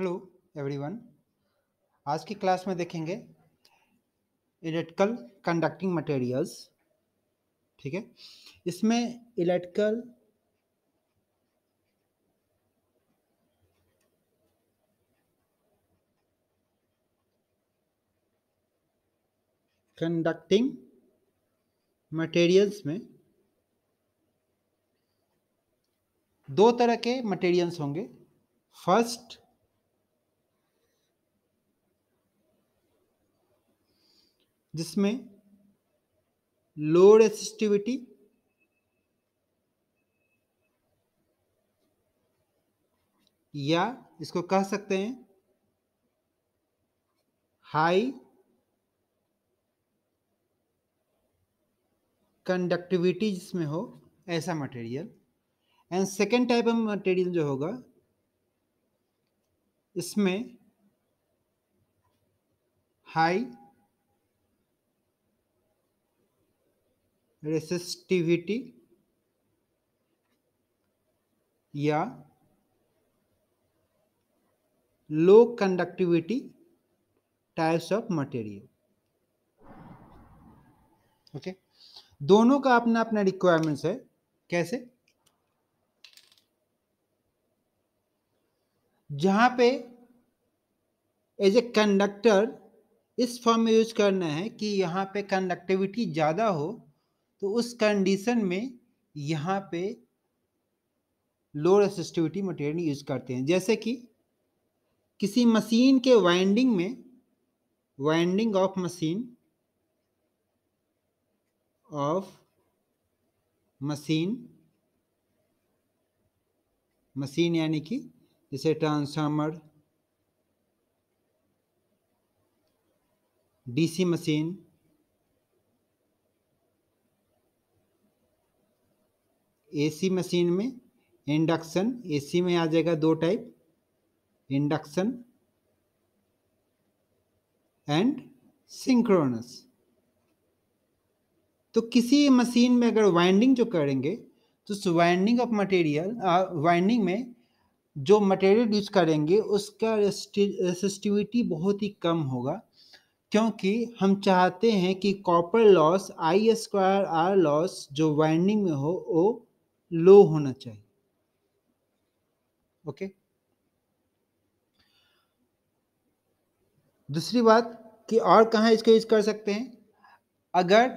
hello everyone आज की class में देखेंगे इलेक्ट्रिकल कंडक्टिंग मटेरियल्स ठीक है इसमें इलेक्ट्रिकल कंडक्टिंग मटेरियल्स में दो तरह के मटेरियल्स होंगे फर्स्ट जिसमें लो रेसिस्टिविटी या इसको कह सकते हैं हाई कंडक्टिविटी जिसमें हो ऐसा material and second type of material जो होगा इसमें हाई रेसिस्टिविटी या low conductivity types of material okay दोनों का अपना अपना रिक्वायरमेंट्स है कैसे जहां पे एज ए कंडक्टर इस फॉर्म में यूज करना है कि यहां पे कंडक्टिविटी ज़्यादा हो तो उस कंडीशन में यहाँ पे लो रेसिस्टिविटी मटेरियल यूज करते हैं जैसे कि किसी मशीन के वाइंडिंग में winding of machine of machine machine यानी कि जैसे transformer DC machine AC machine में इंडक्शन एसी में आ जाएगा दो टाइप इंडक्शन एंड सिंक्रोनस तो किसी मशीन में अगर वाइंडिंग जो करेंगे तो उस वाइंडिंग ऑफ मटेरियल वाइंडिंग में जो मटेरियल यूज करेंगे उसका रेसिस्टिविटी बहुत ही कम होगा क्योंकि हम चाहते हैं कि copper loss I square R loss जो वाइंडिंग में हो वो लो होना चाहिए ओके दूसरी बात कि और कहाँ इसको यूज कर सकते हैं अगर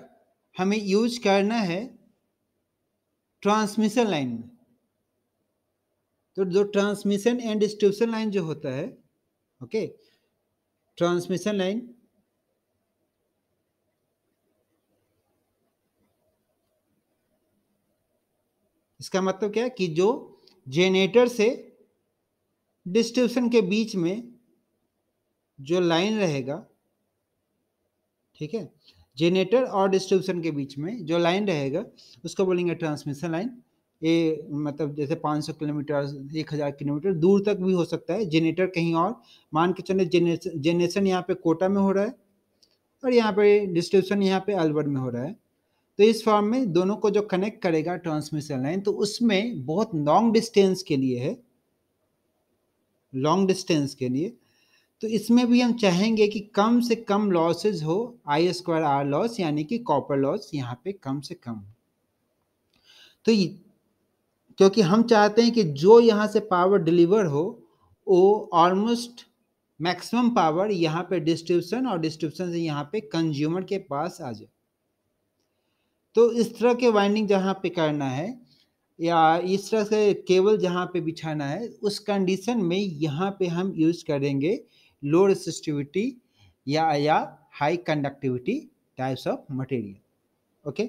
हमें यूज करना है ट्रांसमिशन लाइन में तो जो ट्रांसमिशन एंड डिस्ट्रीब्यूशन लाइन जो होता है ओके ट्रांसमिशन लाइन इसका मतलब क्या है कि जो जेनेटर से डिस्ट्रीब्यूशन के बीच में जो लाइन रहेगा ठीक है जेनेटर और डिस्ट्रीब्यूशन के बीच में जो लाइन रहेगा उसको बोलेंगे ट्रांसमिशन लाइन ये मतलब जैसे 500 किलोमीटर एक हज़ार किलोमीटर दूर तक भी हो सकता है जेनेटर कहीं और मान के चले जेनेशन यहाँ पे कोटा में हो रहा है और यहाँ पे डिस्ट्रीब्यूशन यहाँ पे अलवर में हो रहा है तो इस फॉर्म में दोनों को जो कनेक्ट करेगा ट्रांसमिशन लाइन तो उसमें बहुत लॉन्ग डिस्टेंस के लिए है लॉन्ग डिस्टेंस के लिए तो इसमें भी हम चाहेंगे कि कम से कम लॉसेज हो आई स्क्वायर आर लॉस यानी कि कॉपर लॉस यहाँ पे कम से कम तो क्योंकि हम चाहते हैं कि जो यहाँ से पावर डिलीवर हो वो ऑलमोस्ट मैक्सिमम पावर यहाँ पे डिस्ट्रीब्यूशन और डिस्ट्रीब्यूशन से यहाँ पे कंज्यूमर के पास आ जाए तो इस तरह के वाइंडिंग जहाँ पे करना है या इस तरह से केबल जहाँ पे बिछाना है उस कंडीशन में यहाँ पे हम यूज़ करेंगे लो रेसिस्टिविटी या या high conductivity types of material okay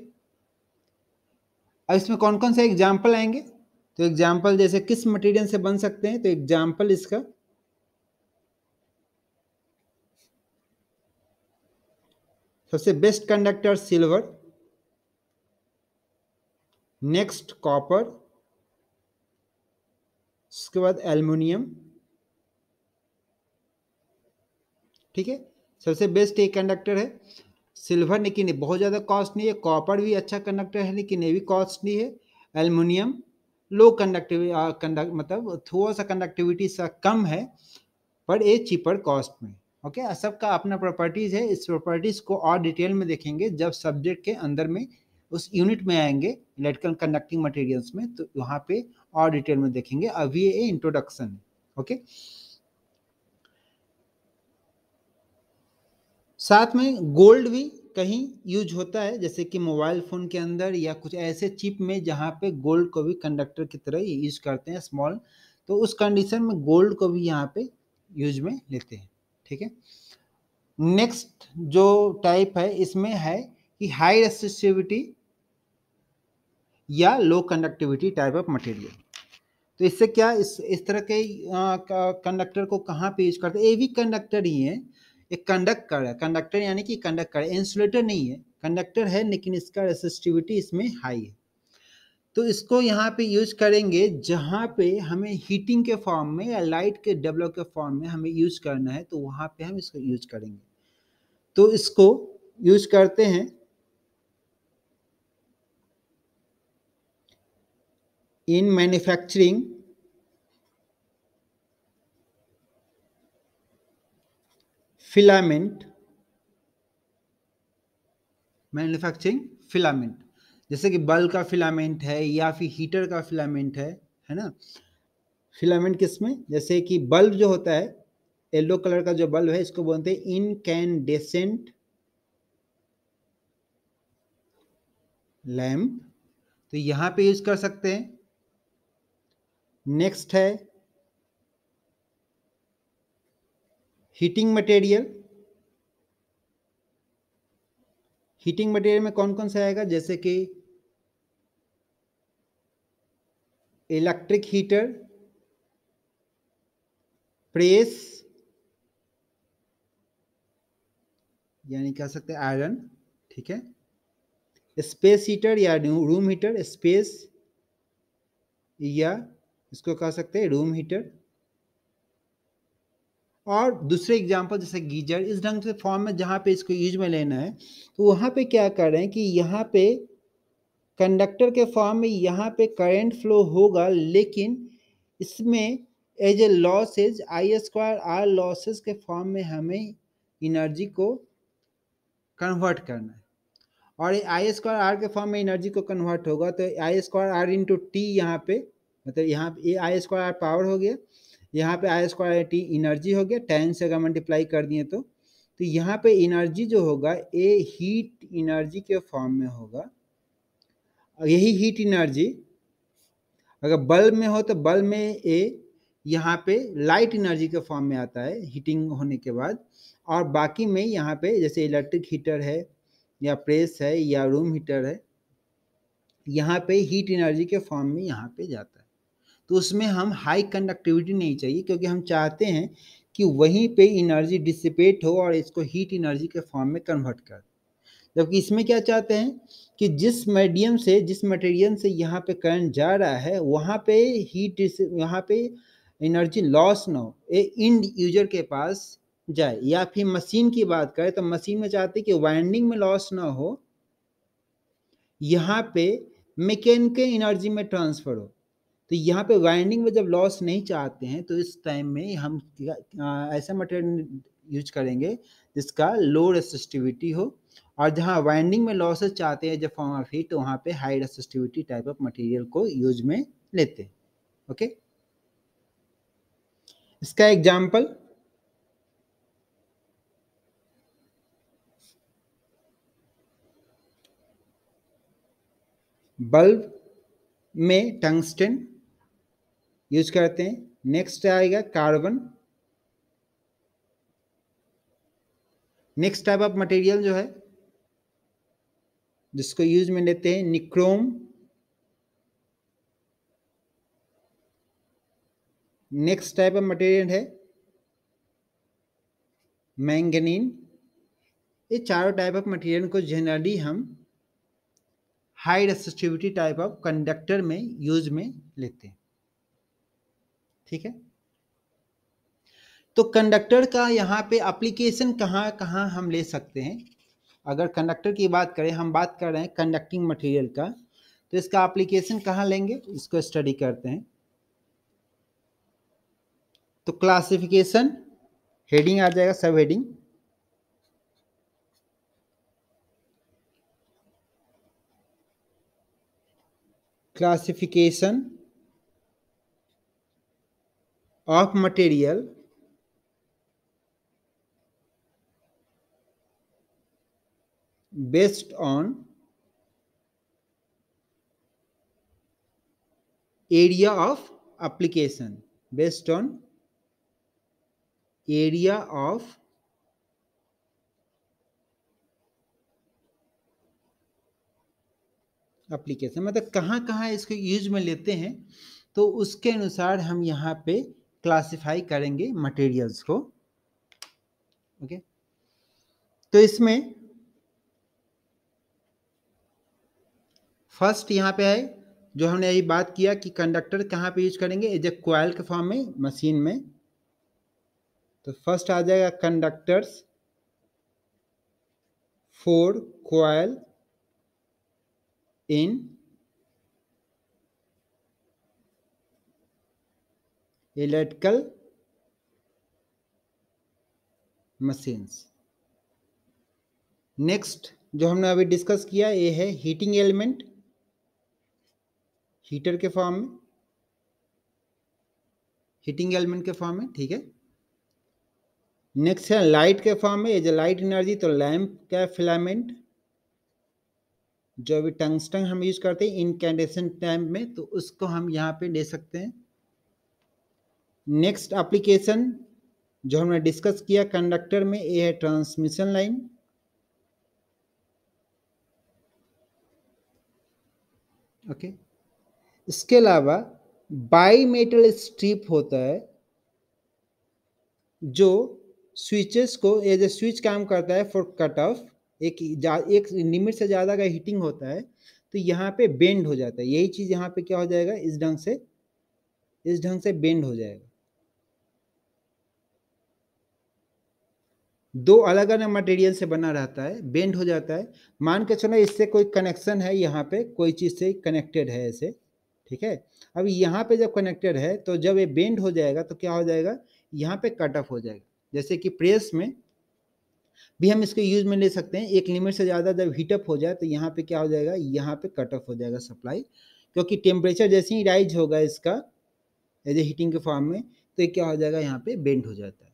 अब इसमें कौन कौन से एग्जाम्पल आएंगे तो एग्जाम्पल जैसे किस मटेरियल से बन सकते हैं तो एग्जाम्पल इसका सबसे best conductor silver next copper उसके बाद एल्युमिनियम ठीक है सबसे बेस्ट एक कंडक्टर है सिल्वर लेकिन बहुत ज़्यादा कॉस्ट नहीं है कॉपर भी अच्छा कंडक्टर है लेकिन ये भी कॉस्ट नहीं है एल्युमिनियम लो कंडक्टिव कंडक्ट मतलब थोड़ा सा कंडक्टिविटी सा कम है पर ये चीपर कॉस्ट में ओके सबका अपना प्रॉपर्टीज़ है इस प्रॉपर्टीज़ को और डिटेल में देखेंगे जब सब्जेक्ट के अंदर में उस यूनिट में आएंगे इलेक्ट्रिकल कंडक्टिंग मटेरियल्स में तो वहां पे और डिटेल में देखेंगे अभी ये इंट्रोडक्शन ओके साथ में गोल्ड भी कहीं यूज होता है जैसे कि मोबाइल फ़ोन के अंदर या कुछ ऐसे चिप में जहाँ पे गोल्ड को भी कंडक्टर की तरह यूज करते हैं स्मॉल तो उस कंडीशन में गोल्ड को भी यहाँ पे यूज में लेते हैं ठीक है नेक्स्ट जो टाइप है इसमें है कि हाई रेसिस्टिविटी या low conductivity type of material तो इससे क्या इस इस तरह के कंडक्टर को कहाँ पे यूज करते हैं ए भी कंडक्टर ही है एक कंडक्टर है कंडक्टर यानी कि कंडक्टर इंसुलेटर नहीं है कंडक्टर है लेकिन इसका रेसिस्टिविटी इसमें हाई है तो इसको यहाँ पे यूज करेंगे जहाँ पे हमें हीटिंग के फॉर्म में या लाइट के डेवलप के फॉर्म में हमें यूज करना है तो वहाँ पे हम इसको यूज करेंगे तो इसको यूज करते हैं in manufacturing filament manufacturing filament जैसे कि बल्ब का फिलामेंट है या फिर हीटर का फिलामेंट है है ना फिलामेंट किस में जैसे कि बल्ब जो होता है येलो कलर का जो बल्ब है इसको बोलते हैं इन कैन डेसेंट लैम्प तो यहाँ पे यूज कर सकते हैं नेक्स्ट है हीटिंग मटेरियल हीटिंग मटेरियल में कौन कौन सा आएगा जैसे कि इलेक्ट्रिक हीटर प्रेस यानी कह सकते हैं आयरन ठीक है स्पेस हीटर या रूम हीटर स्पेस या इसको कह सकते हैं रूम हीटर और दूसरे एग्जांपल जैसे गीजर इस ढंग से फॉर्म में जहाँ पे इसको यूज में लेना है तो वहाँ पे क्या कर रहे हैं कि यहाँ पे कंडक्टर के फॉर्म में यहाँ पे करंट फ्लो होगा लेकिन इसमें as a losses I square R losses के फॉर्म में हमें इनर्जी को कन्वर्ट करना है और आई स्क्वायर आर के फॉर्म में एनर्जी को कन्वर्ट होगा तो I square R into T यहाँ पे मतलब यहाँ ए आई स्क्वायर पावर हो गया यहाँ पे आई स्क्वायर टी इनर्जी हो गया टेन से अगर मल्टीप्लाई कर दिए तो तो यहाँ पे इनर्जी जो होगा ए हीट इनर्जी के फॉर्म में होगा और यही हीट इनर्जी अगर बल्ब में हो तो बल्ब में ए यहाँ पे लाइट एनर्जी के फॉर्म में आता है हीटिंग होने के बाद और बाकी में यहाँ पे जैसे इलेक्ट्रिक हीटर है या प्रेस है या रूम हीटर है यहाँ पे हीट एनर्जी के फॉर्म में यहाँ पे जाता है तो उसमें हम हाई कंडक्टिविटी नहीं चाहिए क्योंकि हम चाहते हैं कि वहीं पे एनर्जी डिसिपेट हो और इसको हीट एनर्जी के फॉर्म में कन्वर्ट कर जबकि इसमें क्या चाहते हैं कि जिस मीडियम से जिस मटेरियल से यहाँ पे करंट जा रहा है वहाँ पे हीट यहाँ पे एनर्जी लॉस ना हो ए इंड यूजर के पास जाए या फिर मशीन की बात करें तो मशीन में चाहते हैं कि वाइंडिंग में लॉस ना हो यहाँ पे मैकेनिकल एनर्जी में ट्रांसफ़र हो तो यहाँ पे वाइंडिंग में जब लॉस नहीं चाहते हैं तो इस टाइम में हम ऐसा मटेरियल यूज करेंगे जिसका लो रेसिस्टिविटी हो और जहाँ वाइंडिंग में लॉसेस चाहते हैं जब फॉर्म ऑफ हीट तो वहाँ पे high resistivity type of material को यूज में लेते हैं ओके इसका एग्जाम्पल बल्ब में टंगस्टन यूज करते हैं नेक्स्ट आएगा carbon next type of material जो है जिसको यूज में लेते हैं nichrome next type of material है मैंगनीन ये चारों टाइप ऑफ मटेरियल को जनरली हम high resistivity type of conductor में यूज में लेते हैं ठीक है तो कंडक्टर का यहाँ पे अप्लीकेशन कहाँ कहाँ हम ले सकते हैं अगर कंडक्टर की बात करें हम बात कर रहे हैं कंडक्टिंग मटेरियल का तो इसका एप्लीकेशन कहाँ लेंगे इसको स्टडी करते हैं तो क्लासिफिकेशन हेडिंग आ जाएगा सब हेडिंग क्लासिफिकेशन of material based on area of application based on area of application मतलब कहाँ कहाँ इसको यूज में लेते हैं तो उसके अनुसार हम यहाँ पे क्लासिफाई करेंगे मटेरियल्स को ओके तो इसमें फर्स्ट यहाँ पे है जो हमने यही बात किया कि कंडक्टर कहाँ पे यूज करेंगे एज ए क्वाइल के फॉर्म में मशीन में तो फर्स्ट आ जाएगा conductors for coil in electrical machines next जो हमने अभी डिस्कस किया ये है हीटिंग एलिमेंट हीटर के फॉर्म में हीटिंग एलिमेंट के फॉर्म में ठीक है नेक्स्ट है लाइट के फॉर्म में एज ए लाइट एनर्जी तो लैम्प का फिलामेंट जो अभी टंगस्टन हम यूज़ करते हैं इनकेंडेशन टाइम में तो उसको हम यहाँ पे ले सकते हैं नेक्स्ट एप्लीकेशन जो हमने डिस्कस किया कंडक्टर में ये है ट्रांसमिशन लाइन ओके इसके अलावा बाई मेटल स्ट्रिप होता है जो स्विचेस को एज ए स्विच काम करता है फॉर कट ऑफ एक एक लिमिट से ज़्यादा का हीटिंग होता है तो यहाँ पे बेंड हो जाता है यही चीज़ यहाँ पे क्या हो जाएगा इस ढंग से इस ढंग से बेंड हो जाएगा दो अलग अलग मटेरियल से बना रहता है बेंड हो जाता है मान के चलो इससे कोई कनेक्शन है यहाँ पे कोई चीज़ से कनेक्टेड है ऐसे ठीक है अब यहाँ पे जब कनेक्टेड है तो जब ये बेंड हो जाएगा तो क्या हो जाएगा यहाँ पे कट ऑफ हो जाएगा जैसे कि प्रेस में भी हम इसके यूज में ले सकते हैं एक लिमिट से ज़्यादा जब हीटअप हो जाए तो यहाँ पे क्या हो जाएगा यहाँ पे कट ऑफ हो जाएगा सप्लाई क्योंकि टेम्परेचर जैसे ही राइज होगा इसका एज ए हीटिंग के फॉर्म में तो ये क्या हो जाएगा यहाँ पे बेंड हो जाता है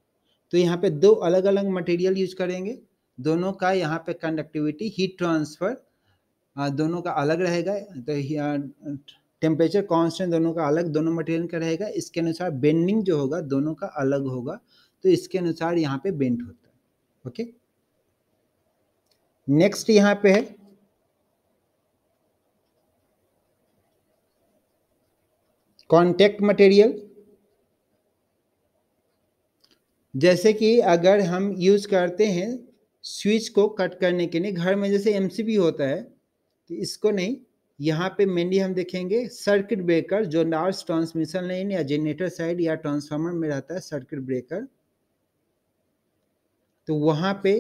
तो यहाँ पे दो अलग अलग मटेरियल यूज करेंगे दोनों का यहाँ पे कंडक्टिविटी हीट ट्रांसफ़र दोनों का अलग रहेगा तो टेम्परेचर कांस्टेंट दोनों का अलग दोनों मटेरियल का रहेगा इसके अनुसार बेंडिंग जो होगा दोनों का अलग होगा तो इसके अनुसार यहाँ पे बेंड होता है ओके नेक्स्ट यहाँ पे है कॉन्टैक्ट मटेरियल जैसे कि अगर हम यूज़ करते हैं स्विच को कट करने के लिए घर में जैसे एम होता है तो इसको नहीं यहाँ पे मेनली हम देखेंगे सर्किट ब्रेकर जो लार्ज ट्रांसमिशन लाइन या जनरेटर साइड या ट्रांसफार्मर में रहता है सर्किट ब्रेकर तो वहाँ पे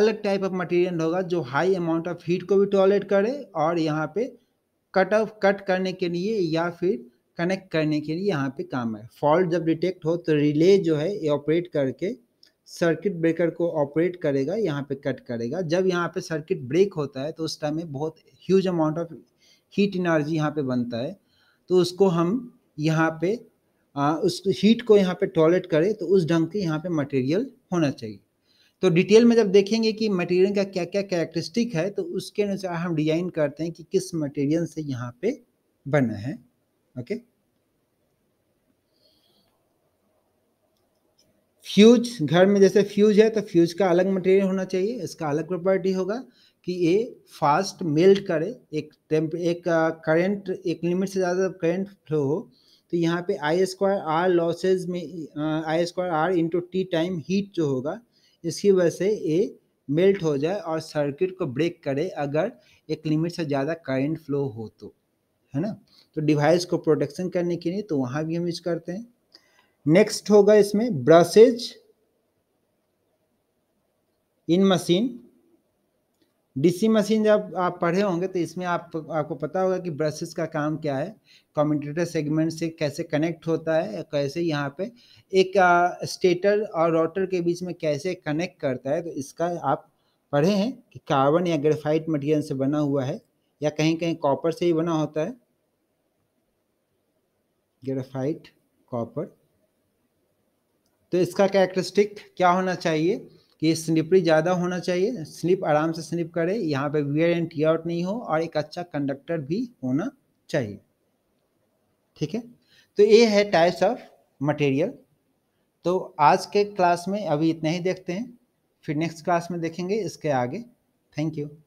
अलग टाइप ऑफ मटेरियल होगा जो हाई अमाउंट ऑफ हीट को भी टॉयलेट करे और यहाँ पे कट ऑफ कट करने के लिए या फिर कनेक्ट करने के लिए यहाँ पे काम है फॉल्ट जब डिटेक्ट हो तो रिले जो है ये ऑपरेट करके सर्किट ब्रेकर को ऑपरेट करेगा यहाँ पे कट करेगा जब यहाँ पे सर्किट ब्रेक होता है तो उस टाइम में बहुत huge amount of heat energy यहाँ पे बनता है तो उसको हम यहाँ पे आ, उस हीट को यहाँ पे टॉयलेट करें तो उस ढंग के यहाँ पे मटेरियल होना चाहिए तो डिटेल में जब देखेंगे कि मटेरियल का क्या क्या कैरेक्टरिस्टिक है तो उसके अनुसार हम डिजाइन करते हैं कि किस मटेरियल से यहाँ पे बना है okay फ्यूज घर में जैसे फ्यूज है तो फ्यूज का अलग मटेरियल होना चाहिए इसका अलग प्रॉपर्टी होगा कि ये फास्ट मेल्ट करे एक टेम्प एक करंट एक लिमिट से ज़्यादा करंट फ्लो हो तो यहाँ पे आई स्क्वायर आर लॉसेज में I square R into T time heat जो होगा इसकी वजह से ये मेल्ट हो जाए और सर्किट को ब्रेक करे अगर एक लिमिट से ज़्यादा करंट फ्लो हो तो है ना तो डिवाइस को प्रोटेक्शन करने के लिए तो वहाँ भी हम यूज करते हैं नेक्स्ट होगा इसमें brushes in machine DC machine जब आप पढ़े होंगे तो इसमें आप आपको पता होगा कि ब्रशेस का काम क्या है कम्यूटेटर सेगमेंट से कैसे कनेक्ट होता है कैसे यहाँ पे एक आ, स्टेटर और रोटर के बीच में कैसे कनेक्ट करता है तो इसका आप पढ़े हैं कि कार्बन या ग्रेफाइट मटेरियल से बना हुआ है या कहीं कहीं कॉपर से ही बना होता है ग्रेफाइट कॉपर तो इसका कैरेक्टरिस्टिक क्या होना चाहिए कि स्लिपरी ज़्यादा होना चाहिए स्लिप आराम से स्लिप करे यहाँ पे वियर एंड टी आउट नहीं हो और एक अच्छा कंडक्टर भी होना चाहिए ठीक है तो ये है टाइप्स ऑफ मटेरियल तो आज के क्लास में अभी इतना ही देखते हैं फिर नेक्स्ट क्लास में देखेंगे इसके आगे थैंक यू